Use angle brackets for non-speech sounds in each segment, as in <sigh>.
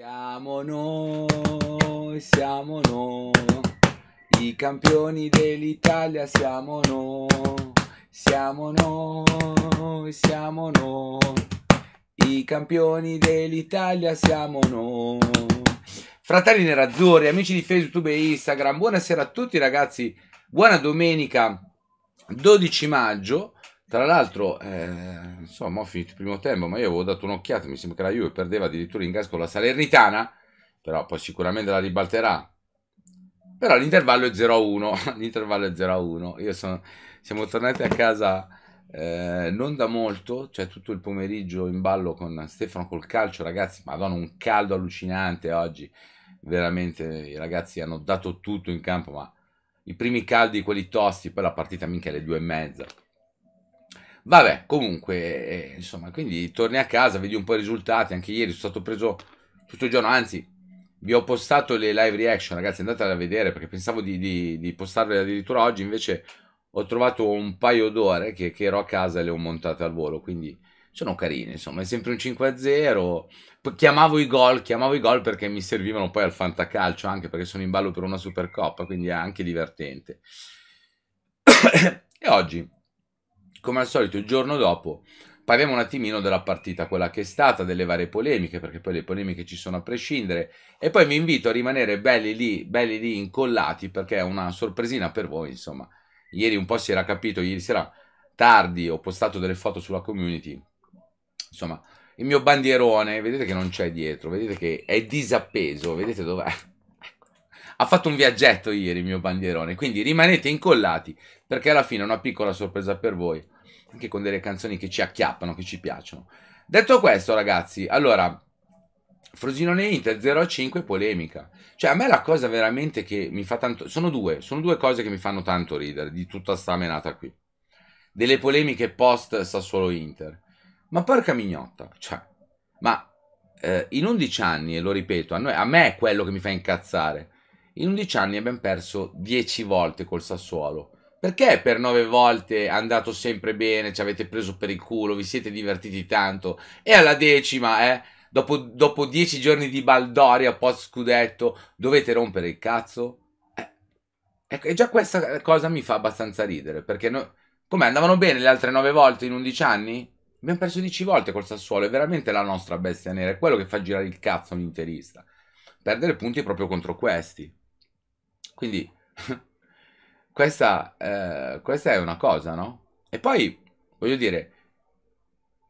Siamo noi, siamo noi, i campioni dell'Italia siamo noi, siamo noi, siamo noi, i campioni dell'Italia siamo noi. Fratelli Nerazzurri, amici di Facebook, e Instagram, buonasera a tutti ragazzi, buona domenica 12 maggio. Tra l'altro, eh, insomma, ho finito il primo tempo, ma io avevo dato un'occhiata, mi sembra che la Juve perdeva addirittura in gas con la Salernitana, però poi sicuramente la ribalterà. Però l'intervallo è 0-1, <laughs> l'intervallo è 0-1. Io sono, siamo tornati a casa eh, non da molto, cioè tutto il pomeriggio in ballo con Stefano col calcio, ragazzi, madonna, un caldo allucinante oggi. Veramente i ragazzi hanno dato tutto in campo, ma i primi caldi, quelli tosti, poi la partita minchia alle due e mezza. Vabbè, comunque, eh, insomma, quindi torni a casa, vedi un po' i risultati. Anche ieri sono stato preso tutto il giorno, anzi, vi ho postato le live reaction, ragazzi, andatele a vedere perché pensavo di, di, di postarle addirittura oggi, invece ho trovato un paio d'ore che, che, ero a casa e le ho montate al volo, quindi sono carine, insomma, è sempre un 5-0. Chiamavo i gol, chiamavo i gol perché mi servivano poi al fantacalcio, anche perché sono in ballo per una Supercoppa, quindi è anche divertente. <coughs> e oggi come al solito il giorno dopo parliamo un attimino della partita, quella che è stata, delle varie polemiche, perché poi le polemiche ci sono a prescindere, e poi vi invito a rimanere belli lì, belli lì incollati, perché è una sorpresina per voi, insomma. Ieri un po' si era capito, ieri sera tardi ho postato delle foto sulla community, insomma, il mio bandierone, vedete che non c'è dietro, vedete che è disappeso, vedete dov'è? ha fatto un viaggetto ieri il mio bandierone, quindi rimanete incollati perché alla fine è una piccola sorpresa per voi, anche con delle canzoni che ci acchiappano, che ci piacciono. Detto questo ragazzi, allora, Frosinone Inter 0 a 5 polemica. Cioè a me la cosa veramente che mi fa tanto... Sono due, sono due cose che mi fanno tanto ridere di tutta sta menata qui. Delle polemiche post Sassuolo Inter. Ma porca mignotta, cioè... Ma eh, in 11 anni, e lo ripeto, a, noi, a me è quello che mi fa incazzare in 11 anni abbiamo perso 10 volte col Sassuolo. Perché per 9 volte è andato sempre bene, ci avete preso per il culo, vi siete divertiti tanto e alla decima, eh, dopo, dopo 10 giorni di baldoria post scudetto, dovete rompere il cazzo? Eh, ecco, e già questa cosa mi fa abbastanza ridere, perché no, come andavano bene le altre 9 volte in 11 anni? Abbiamo perso 10 volte col Sassuolo, è veramente la nostra bestia nera, è quello che fa girare il cazzo un interista. Perdere punti proprio contro questi. Quindi <laughs> questa, eh, questa, è una cosa, no? E poi, voglio dire,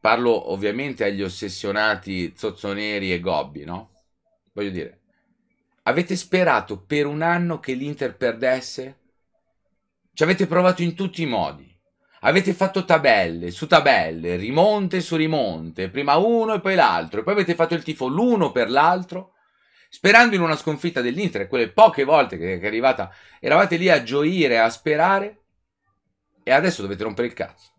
parlo ovviamente agli ossessionati zozzoneri e gobbi, no? Voglio dire, avete sperato per un anno che l'Inter perdesse? Ci avete provato in tutti i modi. Avete fatto tabelle su tabelle, rimonte su rimonte, prima uno e poi l'altro, e poi avete fatto il tifo l'uno per l'altro sperando in una sconfitta dell'Inter, quelle poche volte che è arrivata, eravate lì a gioire, a sperare, e adesso dovete rompere il cazzo.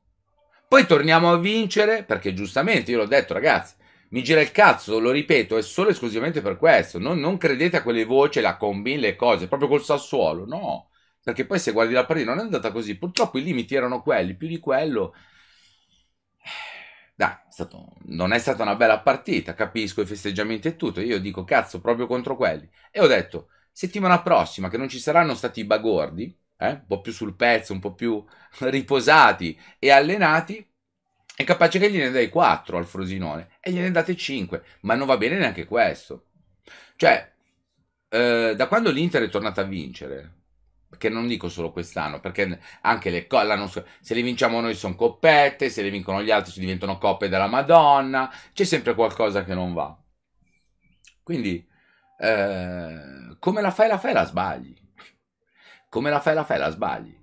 Poi torniamo a vincere, perché giustamente, io l'ho detto ragazzi, mi gira il cazzo, lo ripeto, è solo e esclusivamente per questo, non, non credete a quelle voci, la combin, le cose, proprio col Sassuolo, no, perché poi se guardi la partita non è andata così, purtroppo i limiti erano quelli, più di quello dai, è stato, non è stata una bella partita, capisco i festeggiamenti e tutto. Io dico, cazzo, proprio contro quelli. E ho detto, settimana prossima, che non ci saranno stati i bagordi, eh, un po' più sul pezzo, un po' più <laughs> riposati e allenati, è capace che gliene dai 4 al Frosinone e gliene date 5, ma non va bene neanche questo. Cioè, eh, da quando l'Inter è tornata a vincere, che non dico solo quest'anno, perché anche le cose, se le vinciamo noi sono coppette, se le vincono gli altri si diventano coppe della Madonna, c'è sempre qualcosa che non va. Quindi, eh, come la fai, la fai, la sbagli. Come la fai, la fai, la sbagli.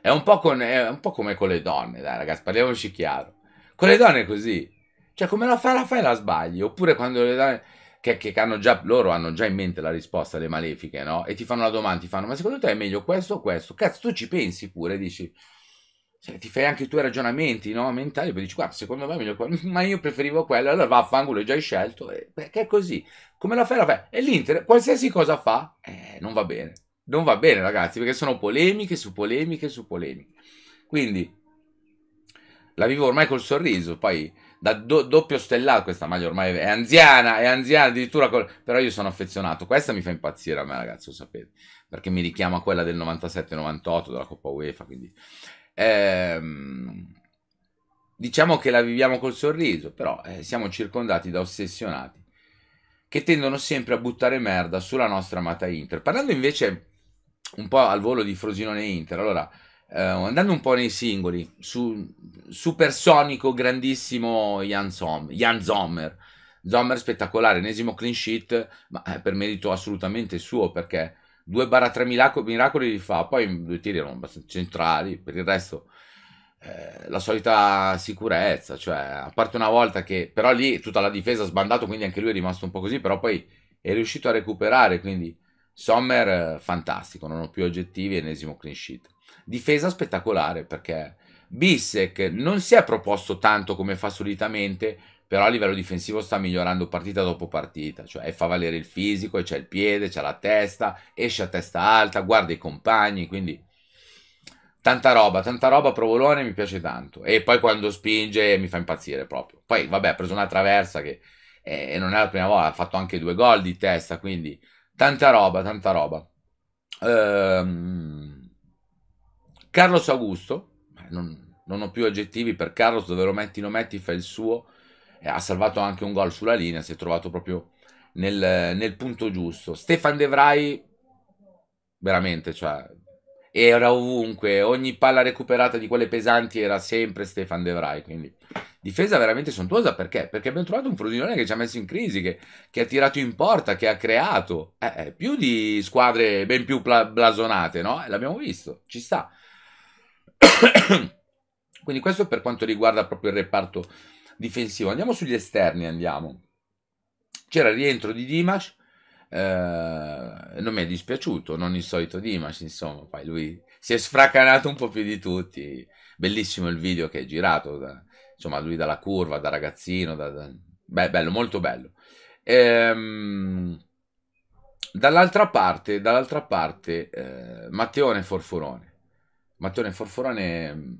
È un po', con, è un po come con le donne, dai ragazzi, parliamoci chiaro. Con le donne è così. Cioè, come la fai, la fai, la sbagli. Oppure quando le donne che, che hanno già, loro hanno già in mente la risposta alle malefiche, no? E ti fanno la domanda, ti fanno, ma secondo te è meglio questo o questo? Cazzo, tu ci pensi pure, dici, cioè, ti fai anche i tuoi ragionamenti, no? Mentali, poi dici, guarda, secondo me è meglio quello, <laughs> ma io preferivo quello, allora vaffanculo, già scelto, e, perché è così. Come la fai, la fai. E l'Inter, qualsiasi cosa fa, eh, non va bene. Non va bene, ragazzi, perché sono polemiche su polemiche su polemiche. Quindi, la vivo ormai col sorriso, poi da do, doppio stellato. Questa maglia ormai è anziana, è anziana addirittura. Col... Però io sono affezionato. Questa mi fa impazzire a me, ragazzi, lo sapete. Perché mi richiama quella del 97-98 della Coppa UEFA. Quindi. Ehm, diciamo che la viviamo col sorriso, però eh, siamo circondati da ossessionati che tendono sempre a buttare merda sulla nostra amata Inter. Parlando invece un po' al volo di Frosinone Inter, allora Uh, andando un po' nei singoli, su, supersonico grandissimo Jan, Som, Jan Sommer. Sommer spettacolare, enesimo clean sheet, ma eh, per merito assolutamente suo perché 2-3 miracoli, miracoli li fa, poi due tiri erano abbastanza centrali, per il resto eh, la solita sicurezza, cioè a parte una volta che però lì tutta la difesa ha sbandato, quindi anche lui è rimasto un po' così, però poi è riuscito a recuperare, quindi Sommer eh, fantastico, non ho più aggettivi, enesimo clean sheet. Difesa spettacolare perché Bissek non si è proposto tanto come fa solitamente, però a livello difensivo sta migliorando partita dopo partita, cioè fa valere il fisico, c'è il piede, c'è la testa, esce a testa alta, guarda i compagni, quindi tanta roba, tanta roba provolone, mi piace tanto. E poi quando spinge mi fa impazzire proprio. Poi vabbè, ha preso una traversa che eh, non è la prima volta, ha fatto anche due gol di testa, quindi tanta roba, tanta roba. Ehm Carlos Augusto, eh, non, non ho più aggettivi per Carlos, dove lo metti lo metti, fa il suo, ha salvato anche un gol sulla linea, si è trovato proprio nel, nel punto giusto. Stefan De Vrij, veramente, cioè, era ovunque, ogni palla recuperata di quelle pesanti era sempre Stefan De Vrij, quindi difesa veramente sontuosa, perché? Perché abbiamo trovato un Frosinone che ci ha messo in crisi, che, che ha tirato in porta, che ha creato, eh, eh più di squadre ben più blasonate, no? Eh, l'abbiamo visto, ci sta. <coughs> Quindi questo per quanto riguarda proprio il reparto difensivo. Andiamo sugli esterni, andiamo. C'era il rientro di Dimash, eh, non mi è dispiaciuto, non il solito Dimash, insomma, poi lui si è sfracanato un po' più di tutti. Bellissimo il video che è girato, da, insomma, lui dalla curva, da ragazzino, da, da... Beh, bello, molto bello. Ehm, dall'altra parte, dall'altra parte eh, Matteone Forfurone Matteo Forforone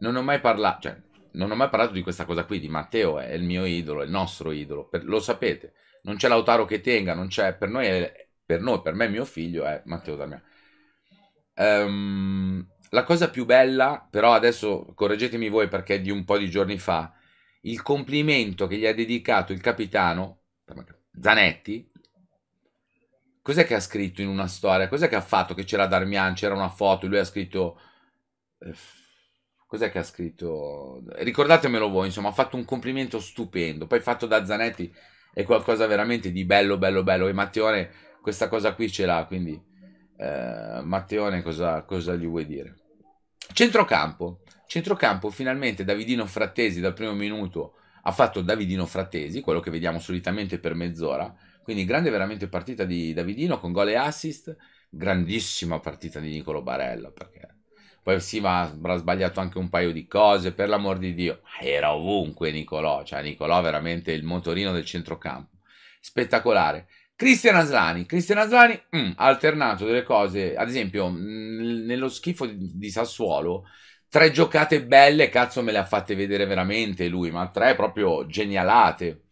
non ho mai parlato, cioè, non ho mai parlato di questa cosa qui, di Matteo, è il mio idolo, è il nostro idolo, per, lo sapete, non c'è Lautaro che tenga, non c'è, per noi, è, per noi, per me mio figlio è Matteo Damiano. Um, la cosa più bella, però adesso correggetemi voi perché è di un po' di giorni fa, il complimento che gli ha dedicato il capitano Zanetti, Cos'è che ha scritto in una storia? Cos'è che ha fatto che c'era Darmian, c'era una foto, lui ha scritto... Cos'è che ha scritto? Ricordatemelo voi, insomma, ha fatto un complimento stupendo. Poi fatto da Zanetti è qualcosa veramente di bello, bello, bello. E Matteone questa cosa qui ce l'ha, quindi eh, Matteone cosa, cosa gli vuoi dire? Centrocampo. Centrocampo, finalmente Davidino Frattesi dal primo minuto ha fatto Davidino Frattesi, quello che vediamo solitamente per mezz'ora, quindi grande veramente partita di Davidino con gol e assist, grandissima partita di Nicolo Barella, perché poi sì, ma avrà sbagliato anche un paio di cose, per l'amor di Dio, era ovunque Nicolò, cioè Nicolò veramente il motorino del centrocampo, spettacolare. Cristian Aslani, Cristian Aslani ha mm, alternato delle cose, ad esempio mh, mm, nello schifo di, di Sassuolo, tre giocate belle, cazzo me le ha fatte vedere veramente lui, ma tre proprio genialate.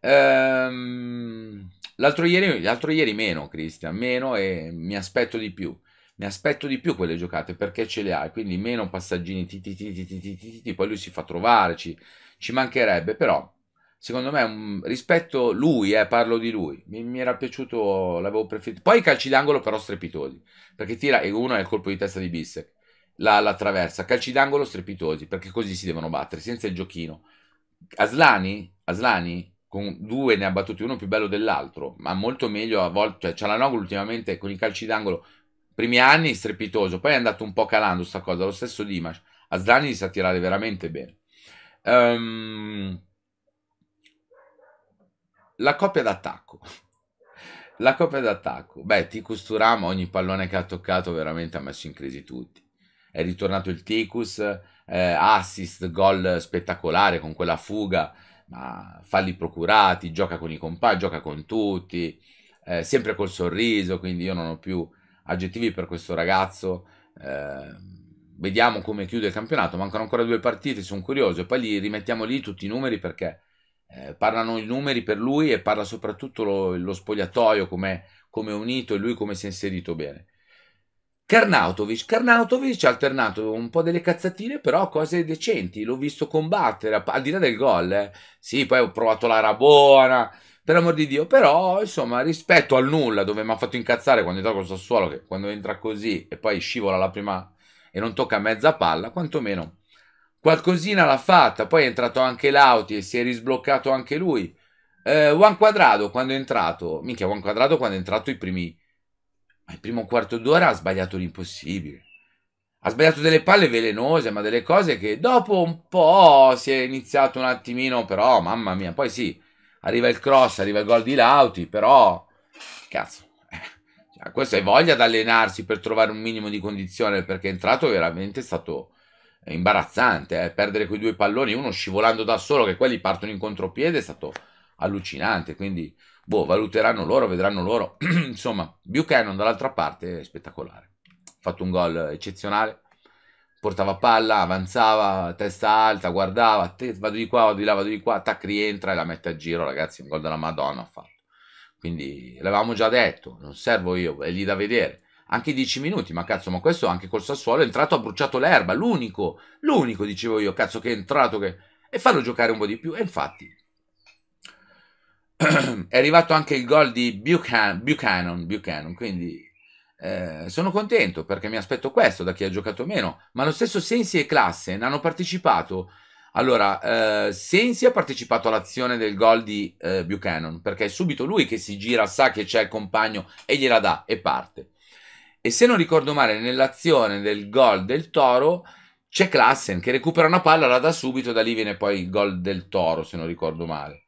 Ehm, l'altro, ieri, l'altro ieri meno, Cristian, meno e mi aspetto di più. Mi aspetto di più quelle giocate perché ce le hai, quindi meno passaggini, ti, ti, ti, ti, ti, poi lui si fa trovare, ci mancherebbe, però secondo me rispetto lui, eh, parlo di lui, mi, mi era piaciuto, l'avevo preferito. Poi i calci d'angolo però strepitosi, perché tira e uno è il colpo di testa di Bissec la, la traversa, calci d'angolo strepitosi, perché così si devono battere, senza il giochino. Aslani, Aslani con due ne ha battuti uno più bello dell'altro, ma molto meglio a volte, cioè Cialanoglu ultimamente con i calci d'angolo, primi anni strepitoso, poi è andato un po' calando sta cosa, lo stesso Dimash, Aslani sa tirare veramente bene. Um, la coppia d'attacco. La coppia d'attacco. Beh, Ticus Turam ogni pallone che ha toccato veramente ha messo in crisi tutti è ritornato il Ticus, eh, assist, gol spettacolare con quella fuga, ma falli procurati, gioca con i compagni, gioca con tutti, eh, sempre col sorriso, quindi io non ho più aggettivi per questo ragazzo. Eh, vediamo come chiude il campionato, mancano ancora due partite, sono curioso, e poi li rimettiamo lì tutti i numeri perché eh, parlano i numeri per lui e parla soprattutto lo, lo spogliatoio, come è unito e lui come si è inserito bene. Karnautovic. Karnautovic ha alternato un po' delle cazzatine, però cose decenti. L'ho visto combattere, al di là del gol. Eh. Sì, poi ho provato la rabona, per amor di Dio. Però, insomma, rispetto al nulla, dove mi ha fatto incazzare quando entra con Sassuolo, che quando entra così e poi scivola la prima e non tocca mezza palla, quantomeno qualcosina l'ha fatta. Poi è entrato anche Lauti e si è risbloccato anche lui. Eh, Juan Quadrado, quando è entrato, minchia, Juan Quadrado quando è entrato i primi ma il primo quarto d'ora ha sbagliato l'impossibile. Ha sbagliato delle palle velenose, ma delle cose che dopo un po' si è iniziato un attimino, però mamma mia, poi sì, arriva il cross, arriva il gol di Lauti, però cazzo. Eh, cioè, questo è voglia di allenarsi per trovare un minimo di condizione perché è entrato veramente è stato eh, imbarazzante, eh. perdere quei due palloni, uno scivolando da solo che quelli partono in contropiede è stato allucinante, quindi boh, valuteranno loro, vedranno loro. <clears throat> Insomma, Buchanan dall'altra parte è spettacolare. Ha fatto un gol eccezionale. Portava palla, avanzava, testa alta, guardava, te, vado di qua, vado di là, vado di qua, tac, rientra e la mette a giro, ragazzi, un gol della Madonna ha fatto. Quindi l'avevamo già detto, non servo io, è lì da vedere. Anche 10 minuti, ma cazzo, ma questo anche col Sassuolo è entrato, ha bruciato l'erba, l'unico, l'unico, dicevo io, cazzo che è entrato, che... e fanno giocare un po' di più. E infatti, <clears throat> è arrivato anche il gol di Buchan, Buchanan, Buchanan, quindi eh, sono contento perché mi aspetto questo da chi ha giocato meno, ma lo stesso Sensi e Klassen hanno partecipato. Allora, eh, Sensi ha partecipato all'azione del gol di eh, Buchanan perché è subito lui che si gira, sa che c'è il compagno e gliela dà e parte. E se non ricordo male, nell'azione del gol del Toro c'è Klassen che recupera una palla, la dà subito, da lì viene poi il gol del Toro, se non ricordo male.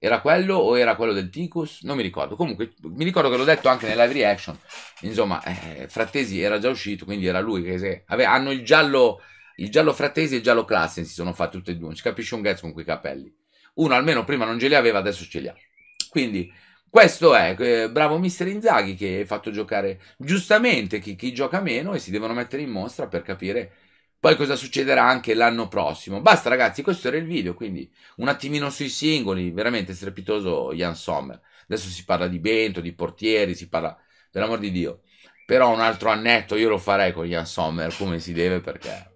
Era quello o era quello del Ticus? Non mi ricordo. Comunque, mi ricordo che l'ho detto anche nella live reaction. Insomma, eh, Frattesi era già uscito, quindi era lui che se... Aveva, hanno il giallo, il giallo Frattesi e il giallo Classen si sono fatti tutti e due. Non si capisce un ghezzo con quei capelli. Uno almeno prima non ce li aveva, adesso ce li ha. Quindi, questo è, eh, bravo mister Inzaghi che ha fatto giocare giustamente chi, chi gioca meno e si devono mettere in mostra per capire poi cosa succederà anche l'anno prossimo. Basta ragazzi, questo era il video, quindi un attimino sui singoli, veramente strepitoso Jan Sommer. Adesso si parla di Bento, di portieri, si parla, dell'amor di Dio. Però un altro annetto io lo farei con Jan Sommer, come si deve, perché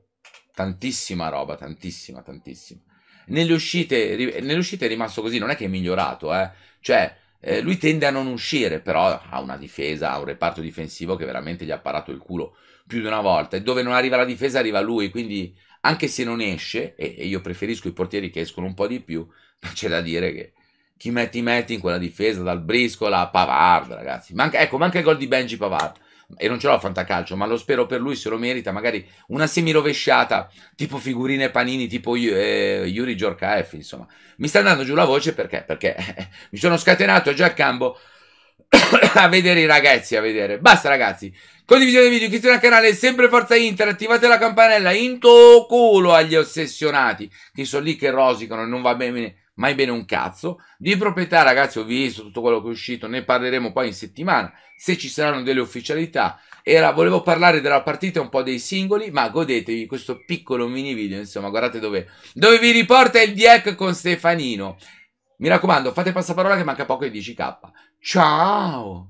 tantissima roba, tantissima, tantissima. Nelle uscite, nelle uscite è rimasto così, non è che è migliorato, eh. Cioè, eh, lui tende a non uscire, però ha una difesa, ha un reparto difensivo che veramente gli ha parato il culo più di una volta e dove non arriva la difesa arriva lui, quindi anche se non esce, e, e io preferisco i portieri che escono un po' di più, <laughs> ma c'è da dire che chi metti metti in quella difesa dal Briscola a Pavard, ragazzi. Manca, ecco, manca il gol di Benji Pavard e non ce l'ho a fantacalcio, ma lo spero per lui se lo merita, magari una semirovesciata, tipo figurine panini, tipo eh, Yuri Giorkaeff, insomma. Mi sta andando giù la voce perché? Perché eh, mi sono scatenato già a campo <coughs> a vedere i ragazzi, a vedere. Basta ragazzi, condividete il video, iscrivetevi al canale, sempre Forza Inter, attivate la campanella, into culo agli ossessionati, che sono lì che rosicano, e non va bene mai bene un cazzo. Di proprietà, ragazzi, ho visto tutto quello che è uscito, ne parleremo poi in settimana, se ci saranno delle ufficialità. Era, volevo parlare della partita un po' dei singoli, ma godetevi questo piccolo mini video, insomma, guardate dove, dove vi riporta il Dieck con Stefanino. Mi raccomando, fate passaparola che manca poco ai 10k. Ciao!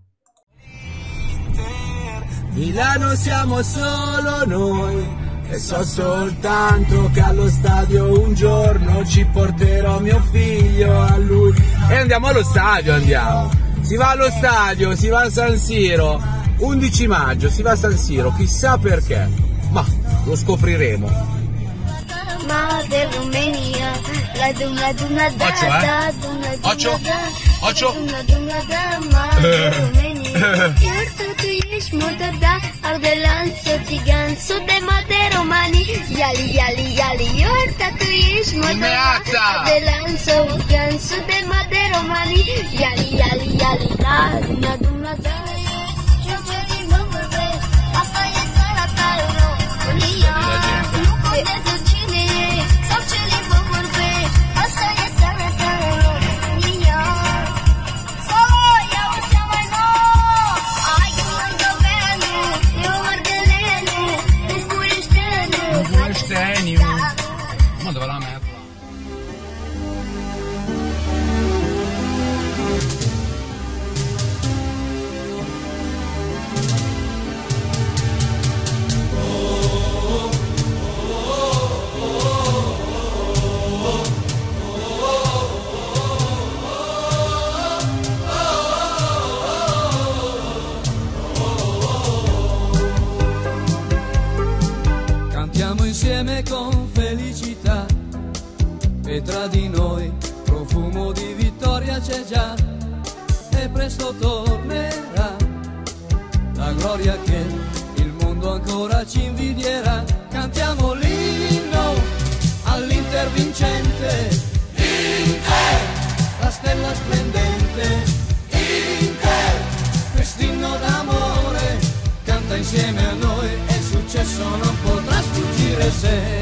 Milano siamo solo noi e so soltanto che allo stadio un giorno ci porterò mio figlio a lui. E andiamo allo stadio, andiamo. Si va allo stadio, si va a San Siro. 11 maggio si va a San Siro, chissà perché. Ma lo scopriremo. Mother Occio, eh? da Occio. Occio. duna și multă, da, ardelan, so țigan, suntem de romani, Iali, iali, iali, iar tu ești multă, da, ardelan, so țigan, suntem de romani, Iali, iali, iali, da, na dumneata. Asta e țara ta, nu contează Daniel. cantiamo insieme con felicità e tra di noi profumo di vittoria c'è già e presto tornerà la gloria che il mondo ancora ci invidierà. Cantiamo l'inno all'Inter vincente, Inter, la stella splendente, Inter, quest'inno d'amore, canta insieme a noi e il successo non potrà sfuggire. say